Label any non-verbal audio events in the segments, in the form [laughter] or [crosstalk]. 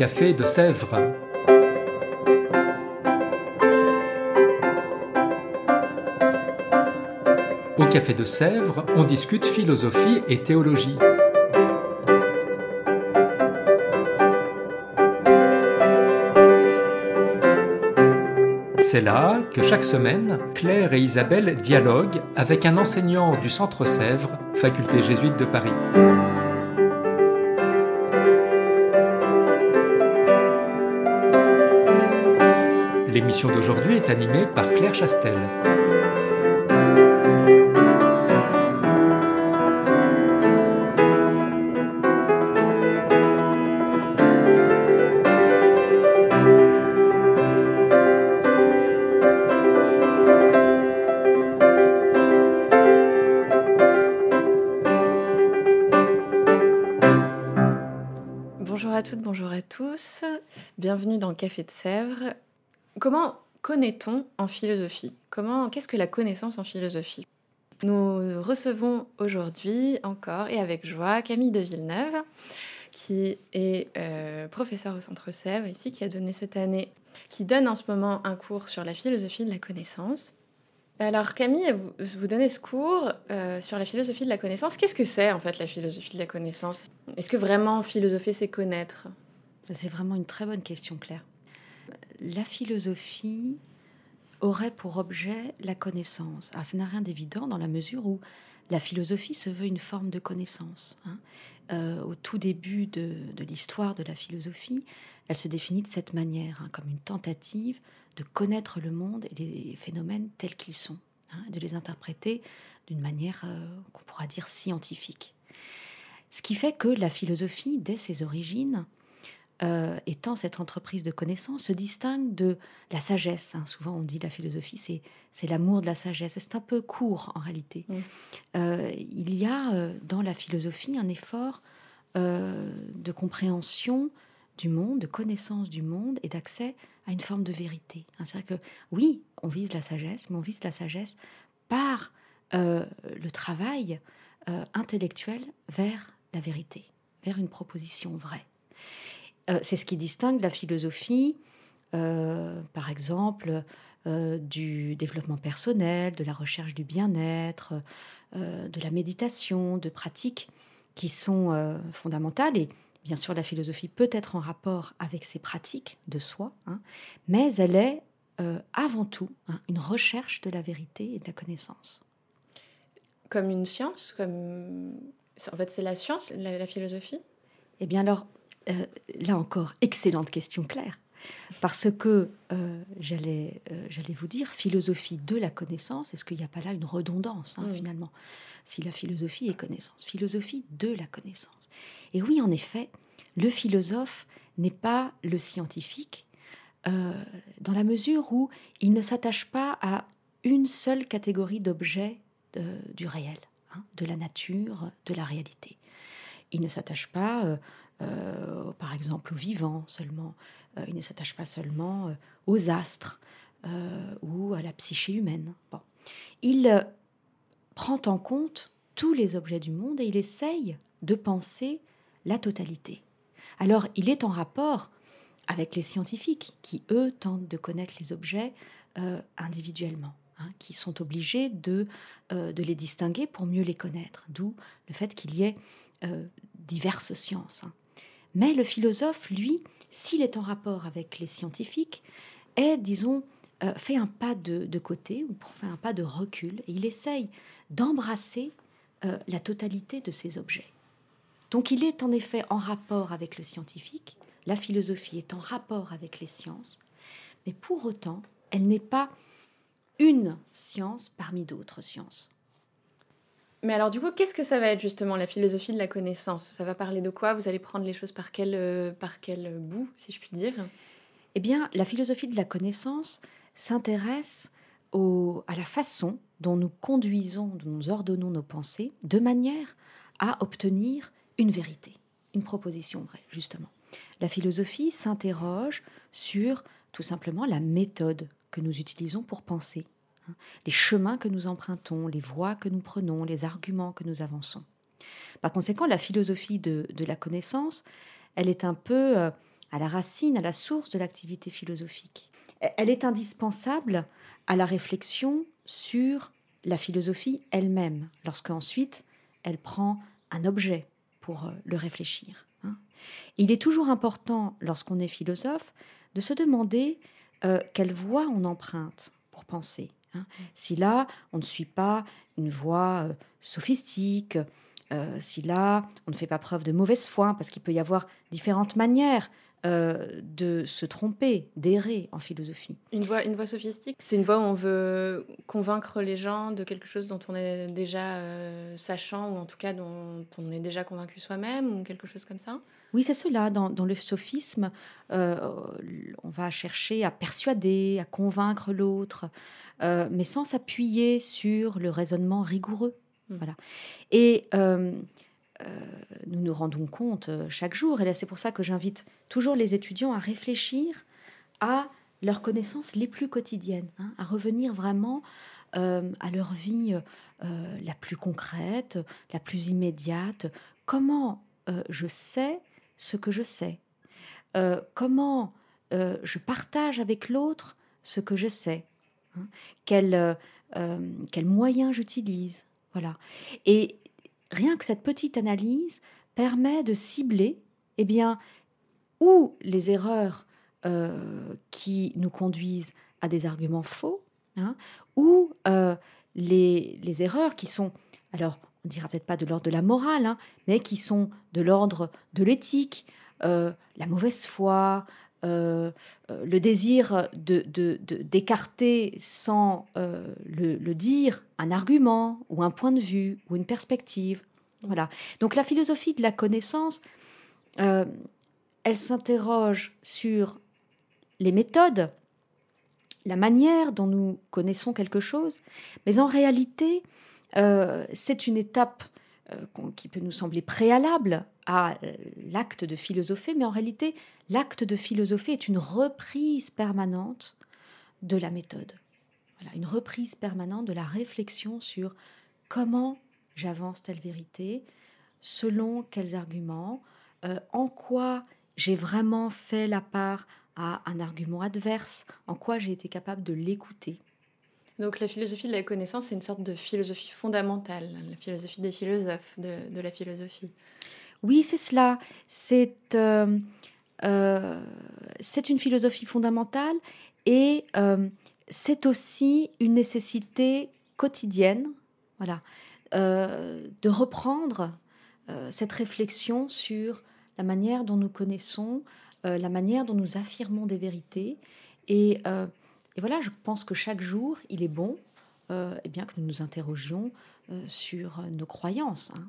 café de Sèvres. Au café de Sèvres, on discute philosophie et théologie. C'est là que chaque semaine, Claire et Isabelle dialoguent avec un enseignant du Centre Sèvres, faculté jésuite de Paris. d'aujourd'hui est animée par Claire Chastel. Bonjour à toutes, bonjour à tous. Bienvenue dans le Café de Sèvres, Comment connaît-on en philosophie Comment qu'est-ce que la connaissance en philosophie Nous recevons aujourd'hui encore et avec joie Camille de Villeneuve qui est euh, professeur au Centre Sèvres ici qui a donné cette année qui donne en ce moment un cours sur la philosophie de la connaissance. Alors Camille, vous donnez ce cours euh, sur la philosophie de la connaissance. Qu'est-ce que c'est en fait la philosophie de la connaissance Est-ce que vraiment philosopher, c'est connaître C'est vraiment une très bonne question, Claire la philosophie aurait pour objet la connaissance. Ce ça rien d'évident dans la mesure où la philosophie se veut une forme de connaissance. Hein. Euh, au tout début de, l'histoire de la philosophie, elle se définit de cette manière, hein, comme une tentative de connaître le monde et les phénomènes tels qu'ils sont, hein, de les interpréter d'une manière euh, qu'on pourra dire scientifique. Ce qui fait que la philosophie, dès ses origines, étant euh, cette entreprise de connaissance, se distingue de la sagesse. Hein. Souvent, on dit la philosophie, c'est, l'amour de la sagesse. C'est un peu court en réalité. Euh, il y a euh, dans la philosophie un effort de compréhension du monde, de connaissance du monde et d'accès à une forme de vérité. Hein, c'est-à-dire que oui, on vise la sagesse, mais on vise la sagesse par le travail intellectuel vers la vérité, vers une proposition vraie. Euh, c'est ce qui distingue la philosophie, euh, par exemple, euh, du développement personnel, de la recherche du bien-être, de la méditation, de pratiques qui sont fondamentales. Et bien sûr, la philosophie peut être en rapport avec ces pratiques de soi, hein, mais elle est avant tout hein, une recherche de la vérité et de la connaissance. Comme une science comme... En fait, c'est la science, la, la philosophie eh bien alors, euh, là encore, excellente question, Claire. Parce que euh, euh, j'allais, vous dire, philosophie de la connaissance, est-ce qu'il n'y a pas là une redondance hein, finalement Si la philosophie est connaissance, philosophie de la connaissance. Et oui, en effet, le philosophe n'est pas le scientifique, dans la mesure où il ne s'attache pas à une seule catégorie d'objets du réel, hein, de la nature, de la réalité. Il ne s'attache pas euh, par exemple, aux vivant seulement. Euh, il ne s'attache pas seulement euh, aux astres ou à la psyché humaine. Il prend en compte tous les objets du monde et il essaye de penser la totalité. Alors, il est en rapport avec les scientifiques qui, eux, tentent de connaître les objets individuellement hein, qui sont obligés de, de, les distinguer pour mieux les connaître, d'où le fait qu'il y ait diverses sciences. Hein. Mais le philosophe, lui, s'il est en rapport avec les scientifiques, est, disons, euh, fait un pas de, côté ou fait un pas de recul et il essaye d'embrasser euh, la totalité de ces objets. Donc il est en effet en rapport avec le scientifique, la philosophie est en rapport avec les sciences, mais pour autant, elle n'est pas une science parmi d'autres sciences. Mais alors du coup, qu'est-ce que ça va être justement la philosophie de la connaissance Ça va parler de quoi Vous allez prendre les choses par quel, euh, par quel bout, si je puis dire Eh bien, la philosophie de la connaissance s'intéresse à la façon dont nous conduisons, dont nous ordonnons nos pensées, de manière à obtenir une vérité, une proposition vraie, justement. La philosophie s'interroge sur tout simplement la méthode que nous utilisons pour penser, Hein, les chemins que nous empruntons, les voies que nous prenons, les arguments que nous avançons. Par conséquent, la philosophie de, la connaissance, elle est un peu euh, à la racine, à la source de l'activité philosophique. E, elle est indispensable à la réflexion sur la philosophie elle-même, lorsque ensuite elle prend un objet pour euh, le réfléchir. Hein. Il est toujours important, lorsqu'on est philosophe, de se demander euh, quelle voie on emprunte pour penser. Hein. Mm. Si là, on ne suit pas une voie euh, sophistique, euh, si là, on ne fait pas preuve de mauvaise foi, parce qu'il peut y avoir différentes manières euh, de se tromper, d'errer en philosophie. Une voie une voix sophistique, c'est une voie où on veut convaincre les gens de quelque chose dont on est déjà euh, sachant, ou en tout cas dont on est déjà convaincu soi-même, ou quelque chose comme ça Oui, c'est cela. Dans, le sophisme, euh, on va chercher à persuader, à convaincre l'autre, mais sans s'appuyer sur le raisonnement rigoureux. Mmh. Voilà. Et euh, nous nous rendons compte euh, chaque jour. Et là, c'est pour ça que j'invite toujours les étudiants à réfléchir à leurs connaissances les plus quotidiennes, hein, à revenir vraiment euh, à leur vie la plus concrète, la plus immédiate. Comment je sais ce que je sais Comment je partage avec l'autre ce que je sais hein Quels moyens j'utilise voilà. Et rien que cette petite analyse permet de cibler eh bien, ou les erreurs euh, qui nous conduisent à des arguments faux, hein, ou euh, les, erreurs qui sont, alors on dira peut-être pas de l'ordre de la morale, hein, mais qui sont de l'ordre de l'éthique, euh, la mauvaise foi, euh, euh, le désir d'écarter de, de, sans euh, le, dire un argument ou un point de vue ou une perspective. Voilà. Donc la philosophie de la connaissance, elle s'interroge sur les méthodes, la manière dont nous connaissons quelque chose, mais en réalité, c'est une étape euh, qui peut nous sembler préalable à euh, l'acte de philosopher, mais en réalité, l'acte de philosopher est une reprise permanente de la méthode. Voilà, une reprise permanente de la réflexion sur comment j'avance telle vérité, selon quels arguments, euh, en quoi j'ai vraiment fait la part à un argument adverse, en quoi j'ai été capable de l'écouter. Donc la philosophie de la connaissance, c'est une sorte de philosophie fondamentale, hein, la philosophie des philosophes, de, la philosophie. Oui, c'est cela. C'est euh, euh une philosophie fondamentale et euh, c'est aussi une nécessité quotidienne voilà, euh, de reprendre cette réflexion sur la manière dont nous connaissons, la manière dont nous affirmons des vérités et voilà, je pense que chaque jour, il est bon et euh, eh bien, que nous nous interrogions euh, sur nos croyances. Hein.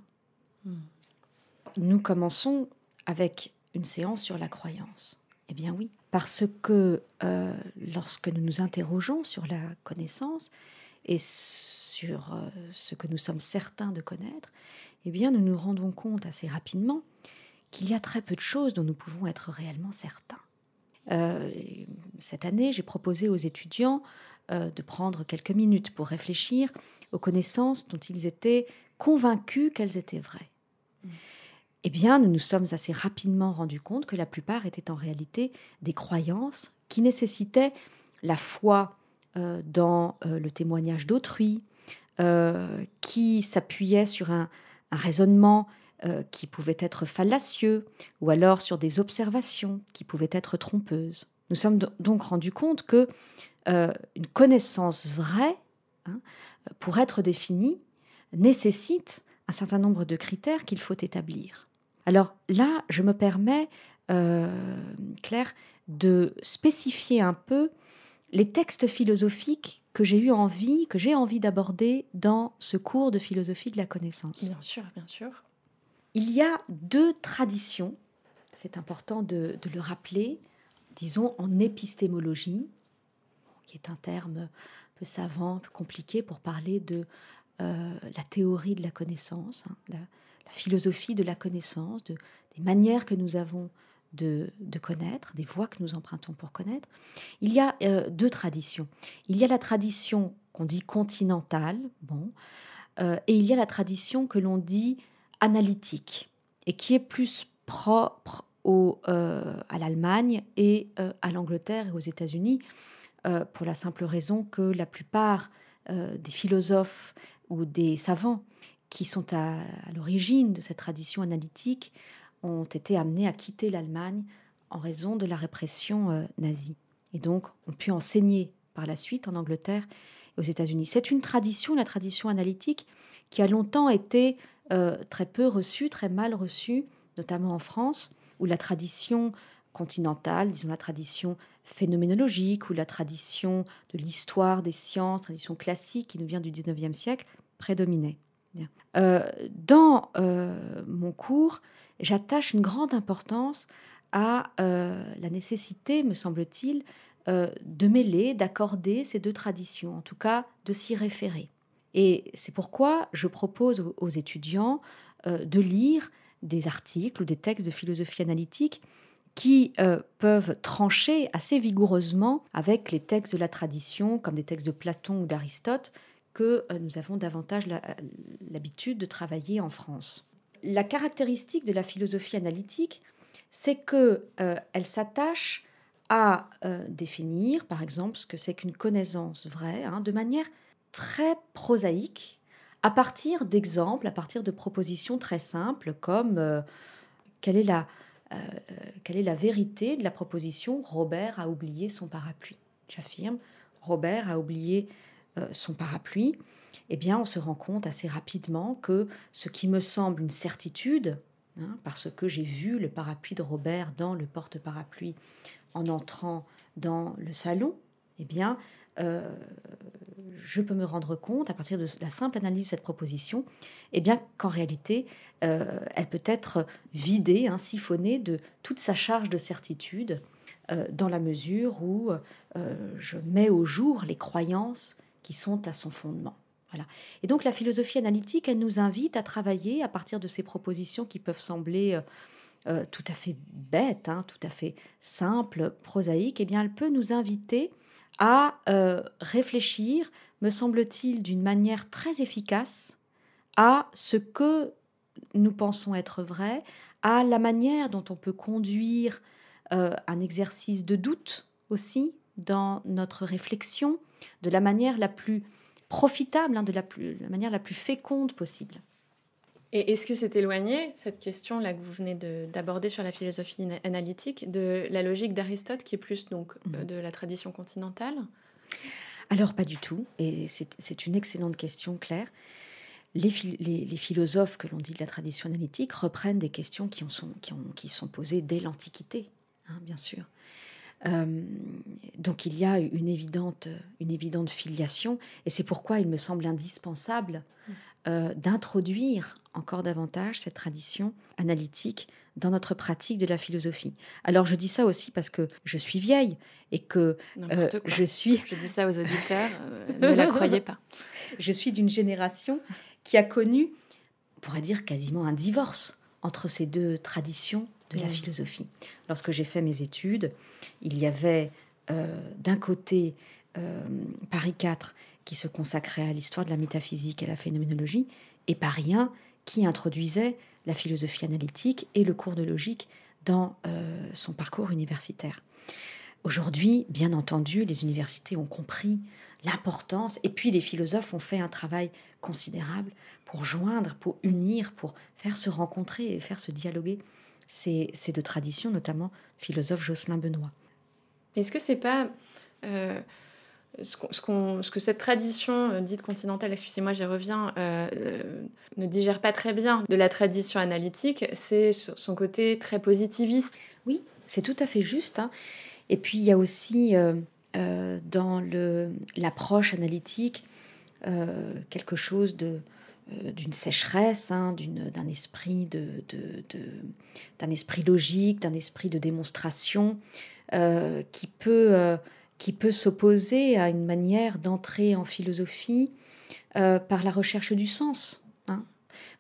Hmm. Nous commençons avec une séance sur la croyance. Eh bien oui, parce que euh, lorsque nous nous interrogeons sur la connaissance et sur ce que nous sommes certains de connaître, eh bien nous nous rendons compte assez rapidement qu'il y a très peu de choses dont nous pouvons être réellement certains. Euh, cette année, j'ai proposé aux étudiants euh, de prendre quelques minutes pour réfléchir aux connaissances dont ils étaient convaincus qu'elles étaient vraies. Mm. Eh bien, nous nous sommes assez rapidement rendus compte que la plupart étaient en réalité des croyances qui nécessitaient la foi euh, dans le témoignage d'autrui, qui s'appuyait sur un raisonnement euh, qui pouvaient être fallacieux, ou alors sur des observations qui pouvaient être trompeuses. Nous sommes donc rendus compte que euh, une connaissance vraie, hein, pour être définie, nécessite un certain nombre de critères qu'il faut établir. Alors là, je me permets, euh, Claire, de spécifier un peu les textes philosophiques que j'ai eu envie, que j'ai envie d'aborder dans ce cours de philosophie de la connaissance. Bien sûr, bien sûr. Il y a deux traditions, c'est important de, le rappeler, disons en épistémologie, qui est un terme un peu savant, un peu compliqué pour parler de euh, la théorie de la connaissance, hein, la, philosophie de la connaissance, des manières que nous avons de, connaître, des voies que nous empruntons pour connaître. Il y a euh, deux traditions. Il y a la tradition qu'on dit continentale, bon, euh, et il y a la tradition que l'on dit analytique et qui est plus propre au, euh, à l'Allemagne et euh, à l'Angleterre et aux États-Unis, euh, pour la simple raison que la plupart des philosophes ou des savants qui sont à, à l'origine de cette tradition analytique ont été amenés à quitter l'Allemagne en raison de la répression nazie. Et donc ont pu enseigner par la suite en Angleterre et aux États-Unis. C'est une tradition, la tradition analytique, qui a longtemps été euh, très peu reçu très mal reçu notamment en France, où la tradition continentale, disons la tradition phénoménologique ou la tradition de l'histoire des sciences, tradition classique qui nous vient du 19e siècle, prédominait. Euh, dans euh, mon cours, j'attache une grande importance à la nécessité, me semble-t-il, de mêler, d'accorder ces deux traditions, en tout cas de s'y référer. Et c'est pourquoi je propose aux étudiants euh, de lire des articles ou des textes de philosophie analytique qui euh, peuvent trancher assez vigoureusement avec les textes de la tradition, comme des textes de Platon ou d'Aristote, que euh, nous avons davantage l'habitude de travailler en France. La caractéristique de la philosophie analytique, c'est qu'elle s'attache à définir, par exemple, ce que c'est qu'une connaissance vraie, hein, de manière très prosaïque à partir d'exemples, à partir de propositions très simples comme euh, quelle, est la, euh, quelle est la vérité de la proposition Robert a oublié son parapluie J'affirme, Robert a oublié euh, son parapluie. Eh bien, on se rend compte assez rapidement que ce qui me semble une certitude, hein, parce que j'ai vu le parapluie de Robert dans le porte-parapluie en entrant dans le salon, eh bien, euh, je peux me rendre compte, à partir de la simple analyse de cette proposition, et eh bien qu'en réalité, euh, elle peut être vidée, hein, siphonnée de toute sa charge de certitude, euh, dans la mesure où je mets au jour les croyances qui sont à son fondement. Voilà. Et donc la philosophie analytique, elle nous invite à travailler à partir de ces propositions qui peuvent sembler tout à fait bêtes, hein, tout à fait simples, prosaïques, et eh bien elle peut nous inviter à euh, réfléchir, me semble-t-il, d'une manière très efficace à ce que nous pensons être vrai, à la manière dont on peut conduire euh, un exercice de doute aussi dans notre réflexion, de la manière la plus profitable, hein, de la manière la plus féconde possible. Et est-ce que c'est éloigné, cette question là que vous venez d'aborder sur la philosophie analytique, de la logique d'Aristote qui est plus donc euh, mhm. de la tradition continentale Alors pas du tout, et c'est une excellente question Claire. Les, les, philosophes que l'on dit de la tradition analytique reprennent des questions qui, ont sont, qui, ont, qui sont posées dès l'Antiquité, hein, bien sûr. Hum, donc il y a une évidente, une évidente filiation, et c'est pourquoi il me semble indispensable mm. Euh, d'introduire encore davantage cette tradition analytique dans notre pratique de la philosophie. Alors je dis ça aussi parce que je suis vieille et que euh, je suis... Je dis ça aux auditeurs, euh, ne la croyez pas. [laughs] Je suis d'une génération qui a connu, on pourrait dire quasiment un divorce entre ces deux traditions de la philosophie. Lorsque j'ai fait mes études, il y avait d'un côté Paris IV qui se consacrait à l'histoire de la métaphysique et la phénoménologie, et par rien qui introduisait la philosophie analytique et le cours de logique dans euh, son parcours universitaire. Aujourd'hui, bien entendu, les universités ont compris l'importance, et puis les philosophes ont fait un travail considérable pour joindre, pour unir, pour faire se rencontrer et faire se dialoguer ces, ces deux traditions, notamment philosophe Jocelyn Benoît. Est-ce que c'est pas euh, ce, ce, que cette tradition euh, dite continentale, excusez-moi, j'y reviens, euh, euh, ne digère pas très bien de la tradition analytique, c'est son côté très positiviste. Oui, c'est tout à fait juste. Hein. Et puis il y a aussi euh, dans l'approche analytique quelque chose de d'une sécheresse, hein, d'un esprit de, d'un esprit logique, d'un esprit de démonstration qui peut qui peut s'opposer à une manière d'entrer en philosophie euh, par la recherche du sens. Hein.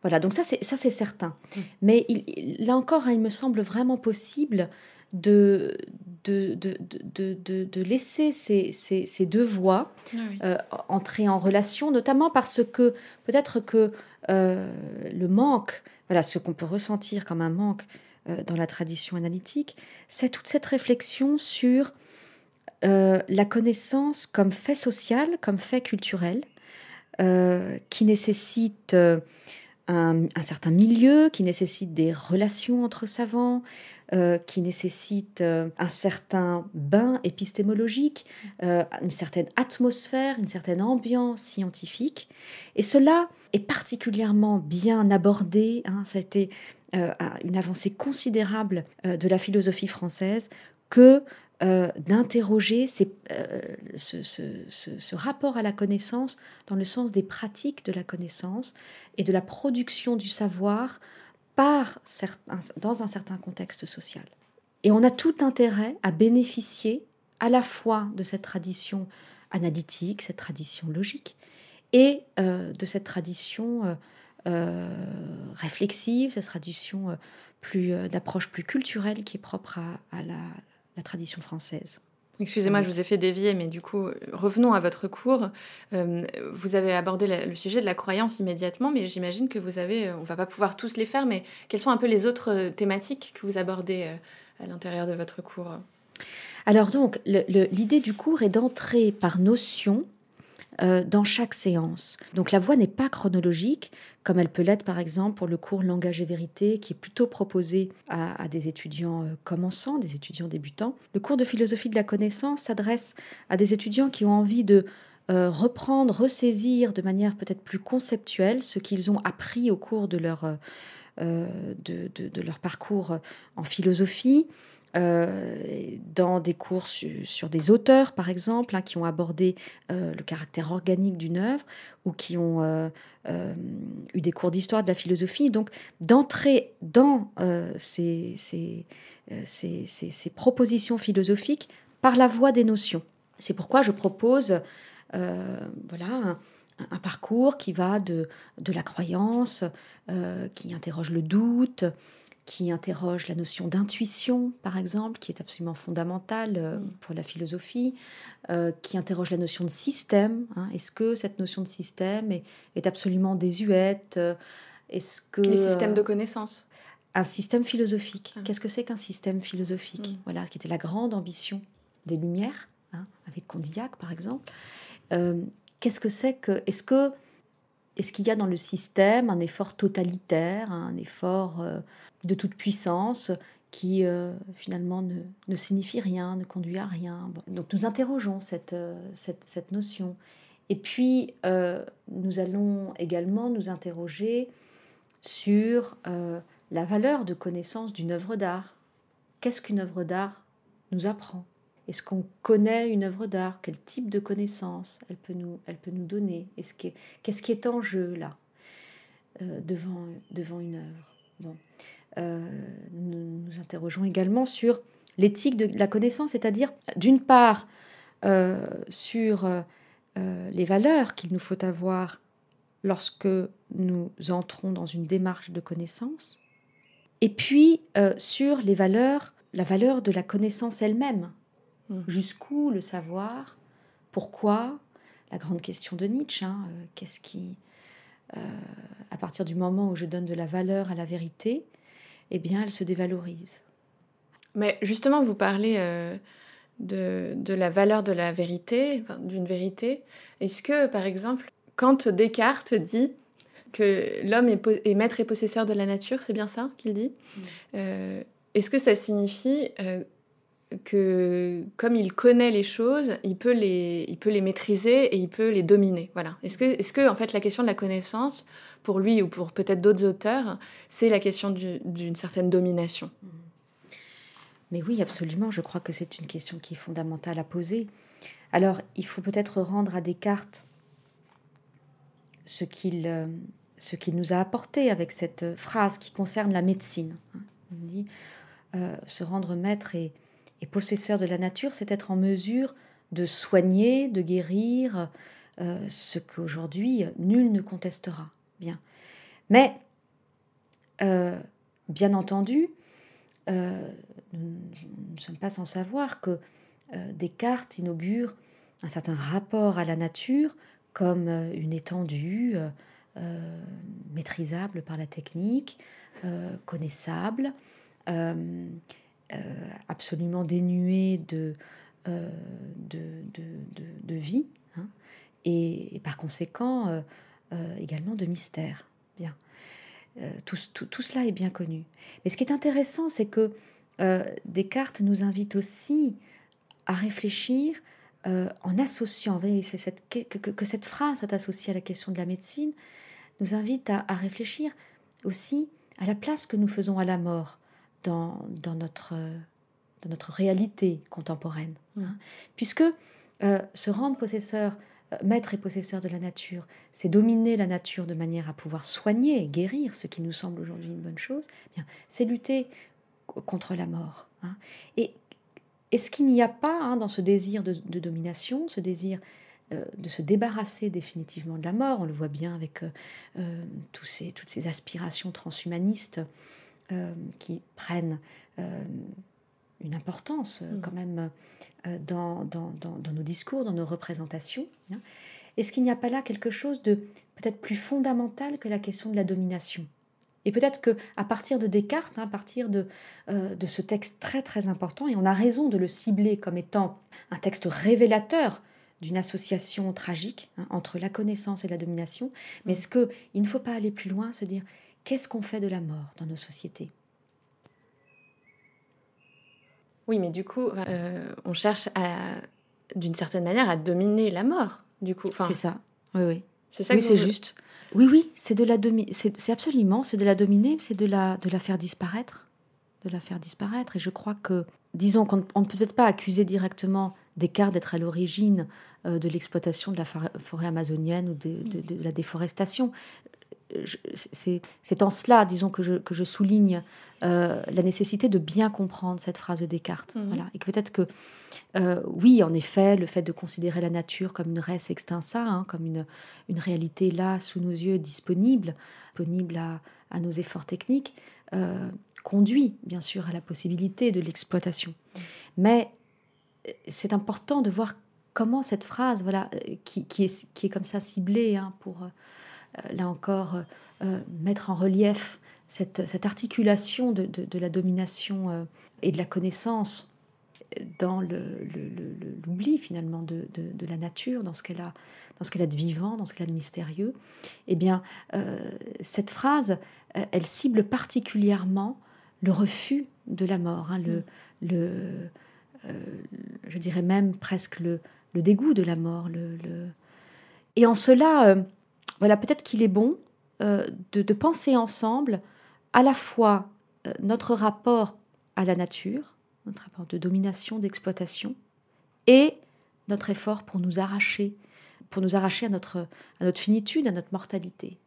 Voilà, donc ça c'est ça c'est certain. Mmh. Mais il, là encore, hein, il me semble vraiment possible de de, laisser ces, deux voies ah euh, entrer en relation, notamment parce que peut-être que euh, le manque, voilà, ce qu'on peut ressentir comme un manque dans la tradition analytique, c'est toute cette réflexion sur euh, la connaissance comme fait social, comme fait culturel, euh, qui nécessite euh, un, certain milieu, qui nécessite des relations entre savants, qui nécessite un certain bain épistémologique, une certaine atmosphère, une certaine ambiance scientifique. Et cela est particulièrement bien abordé. c'était hein, ça a été une avancée considérable de la philosophie française que euh, d'interroger euh, ce, rapport à la connaissance dans le sens des pratiques de la connaissance et de la production du savoir par dans un certain contexte social. Et on a tout intérêt à bénéficier à la fois de cette tradition analytique, cette tradition logique, et euh, de cette tradition réflexive, cette tradition plus d'approche plus culturelle qui est propre à, à la, la tradition française. Excusez-moi, je vous ai fait dévier, mais du coup, revenons à votre cours. Euh, vous avez abordé le sujet de la croyance immédiatement, mais j'imagine que vous avez, euh, on va pas pouvoir tous les faire, mais quelles sont un peu les autres euh, thématiques que vous abordez à l'intérieur de votre cours Alors donc, l'idée du cours est d'entrer par notion euh, dans chaque séance. Donc la voie n'est pas chronologique, comme elle peut l'être par exemple pour le cours Langage et Vérité, qui est plutôt proposé à, des étudiants euh, commençants, des étudiants débutants. Le cours de philosophie de la connaissance s'adresse à des étudiants qui ont envie de euh, reprendre, ressaisir de manière peut-être plus conceptuelle ce qu'ils ont appris au cours de, leur parcours en philosophie, euh, dans des cours sur des auteurs, par exemple, hein, qui ont abordé euh, le caractère organique d'une œuvre ou qui ont euh, eu des cours d'histoire de la philosophie. Donc, d'entrer dans ces, propositions philosophiques par la voie des notions. C'est pourquoi je propose voilà, un, parcours qui va de la croyance, qui interroge le doute, qui interroge la notion d'intuition, par exemple, qui est absolument fondamentale euh, mm. pour la philosophie, euh, qui interroge la notion de système. Hein. Est-ce que cette notion de système est, absolument désuète euh, Est-ce que les systèmes de connaissances Un système philosophique. Ah. Qu'est-ce que c'est qu'un système philosophique mm. Voilà, ce qui était la grande ambition des Lumières, hein, avec Condillac, par exemple. Qu'est-ce que c'est que Est-ce que est-ce qu'il y a dans le système un effort totalitaire, un effort euh, de toute puissance qui euh, finalement ne, signifie rien, ne conduit à rien. Donc nous interrogeons euh, cette, cette, notion. Et puis nous allons également nous interroger sur la valeur de connaissance d'une œuvre d'art. Qu'est-ce qu'une œuvre d'art nous apprend est-ce qu'on connaît une œuvre d'art Quel type de connaissance elle peut nous, donner Qu'est-ce qui, est en jeu là euh, devant, une œuvre euh, nous nous interrogeons également sur l'éthique de la connaissance, c'est-à-dire d'une part euh, sur les valeurs qu'il nous faut avoir lorsque nous entrons dans une démarche de connaissance, et puis sur les valeurs, la valeur de la connaissance elle-même, Mm. Jusqu'où le savoir Pourquoi La grande question de Nietzsche, hein, euh, qu'est-ce qui... Euh, à partir du moment où je donne de la valeur à la vérité, eh bien, elle se dévalorise. Mais justement, vous parlez euh, de, la valeur de la vérité, d'une vérité. Est-ce que, par exemple, quand Descartes dit que l'homme est, maître et possesseur de la nature, c'est bien ça qu'il dit mm. Est-ce que ça signifie que comme il connaît les choses, il peut les, il peut les maîtriser et il peut les dominer. Voilà. Est-ce que, est que, en fait, la question de la connaissance, pour lui ou pour peut-être d'autres auteurs, c'est la question d'une certaine domination Mais oui, absolument. Je crois que c'est une question qui est fondamentale à poser. Alors, il faut peut-être rendre à Descartes ce qu'il euh, ce nous a apporté avec cette phrase qui concerne la médecine. Hein. Il dit euh, se rendre maître et et possesseur de la nature, c'est être en mesure de soigner, de guérir, euh, ce qu'aujourd'hui nul ne contestera. Bien. Mais, euh, bien entendu, euh, nous ne sommes pas sans savoir que Descartes inaugure un certain rapport à la nature comme une étendue maîtrisable par la technique, connaissable, euh, absolument dénué euh, de, vie hein, et, par conséquent euh, également de mystère. Bien. Tout, cela est bien connu. Mais ce qui est intéressant, c'est que Descartes nous invite aussi à réfléchir en associant, que, cette phrase soit associée à la question de la médecine, nous invite à, réfléchir aussi à la place que nous faisons à la mort dans, notre, notre réalité contemporaine. Mm. Hein. Puisque euh, se rendre possesseur, euh, maître et possesseur de la nature, c'est dominer la nature de manière à pouvoir soigner guérir ce qui nous semble aujourd'hui une bonne chose, eh c'est lutter contre la mort. Hein. Et est-ce qu'il n'y a pas hein, dans ce désir de, domination, ce désir euh, de se débarrasser définitivement de la mort, on le voit bien avec toutes ces aspirations transhumanistes euh, qui prennent euh, une importance euh, mm. quand même dans, nos discours, dans nos représentations. Hein. Est-ce qu'il n'y a pas là quelque chose de peut-être plus fondamental que la question de la domination et peut-être que à partir de Descartes, hein, à partir de, ce texte très très important, et on a raison de le cibler comme étant un texte révélateur d'une association tragique hein, entre la connaissance et la domination, mais mm. est-ce qu'il ne faut pas aller plus loin, se dire Qu'est-ce qu'on fait de la mort dans nos sociétés Oui, mais du coup, euh, on cherche d'une certaine manière à dominer la mort, du coup. c'est ça. Oui, oui. C'est ça. Oui, c'est juste. Oui, oui, c'est de la c'est absolument, c'est de la dominer, c'est de la de la faire disparaître, de la faire disparaître. Et je crois que, disons qu'on ne peut peut-être pas accuser directement Descartes d'être à l'origine euh, de l'exploitation de la forêt amazonienne ou de, de, la déforestation c'est en cela, disons, que je, souligne euh, la nécessité de bien comprendre cette phrase de Descartes. Mhm. Et que peut-être que, euh, oui, en effet, le fait de considérer la nature comme une res extensa, hein, comme une, réalité là, sous nos yeux, disponible, disponible à, nos efforts techniques, euh, conduit, bien sûr, à la possibilité de l'exploitation. Mhm. Mais c'est important de voir comment cette phrase, voilà, qui, est, comme ça ciblée hein, pour euh, là encore, euh, euh, mettre en relief cette, articulation de, la domination et de la connaissance dans l'oubli finalement de, la nature, dans ce qu'elle a, de vivant, dans ce qu'elle a de mystérieux, eh bien cette phrase, elle cible particulièrement le refus de la mort, hein, le, mm. je dirais même presque le, dégoût de la mort. Et en cela, voilà, peut-être qu'il est bon euh, de, penser ensemble à la fois euh, notre rapport à la nature, notre rapport de domination, d'exploitation, et notre effort pour nous arracher, pour nous arracher à notre, à notre finitude, à notre mortalité.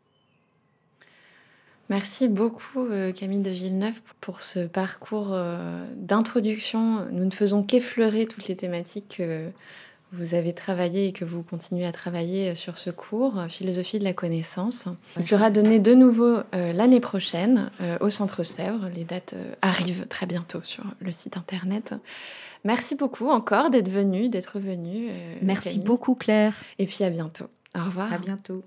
Merci beaucoup euh, Camille de Villeneuve pour ce parcours d'introduction. Nous ne faisons qu'effleurer toutes les thématiques vous avez travaillé et que vous continuez à travailler euh, sur ce cours, euh, Philosophie de la connaissance. Il sera donné de nouveau euh, l'année prochaine au Centre Sèvres. Les dates arrivent très bientôt sur le site internet. Merci beaucoup encore d'être venu, d'être venu. Merci beaucoup Claire. Et puis à bientôt. Au revoir. À bientôt.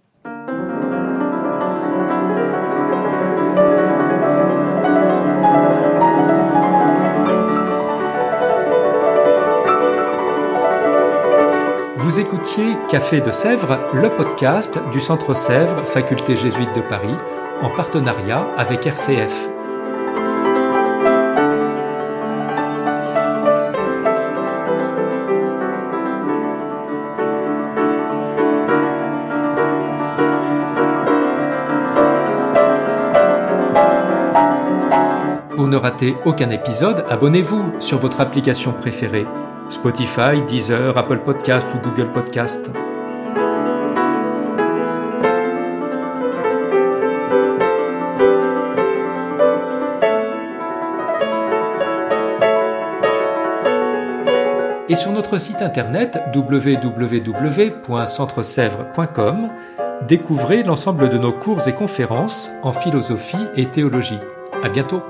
Café de Sèvres, le podcast du Centre Sèvres, Faculté jésuite de Paris, en partenariat avec RCF. Pour ne rater aucun épisode, abonnez-vous sur votre application préférée Spotify, Deezer, Apple Podcast ou Google Podcast. Et sur notre site internet www.centresèvres.com, découvrez l'ensemble de nos cours et conférences en philosophie et théologie. À bientôt!